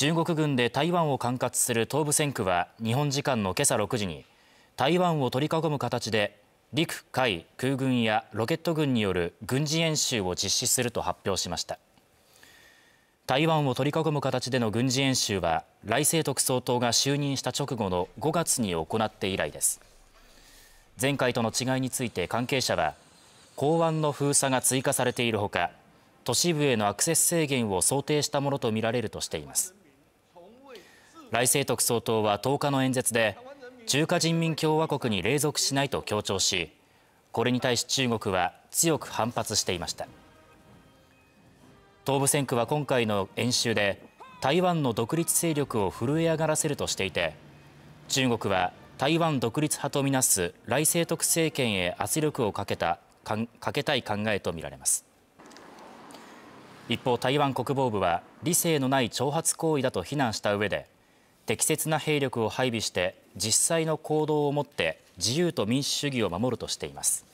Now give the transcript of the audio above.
中国軍で台湾を管轄する東部戦区は日本時間の今朝6時に台湾を取り囲む形で陸海空軍やロケット軍による軍事演習を実施すると発表しました台湾を取り囲む形での軍事演習は来世徳総統が就任した直後の5月に行って以来です前回との違いについて関係者は港湾の封鎖が追加されているほか都市部へのアクセス制限を想定したものとみられるとしています来清徳総統は10日の演説で中華人民共和国に隷属しないと強調しこれに対し中国は強く反発していました東部戦区は今回の演習で台湾の独立勢力を震え上がらせるとしていて中国は台湾独立派とみなす来清徳政権へ圧力をかけたかけたい考えとみられます一方台湾国防部は理性のない挑発行為だと非難した上で適切な兵力を配備して実際の行動をもって自由と民主主義を守るとしています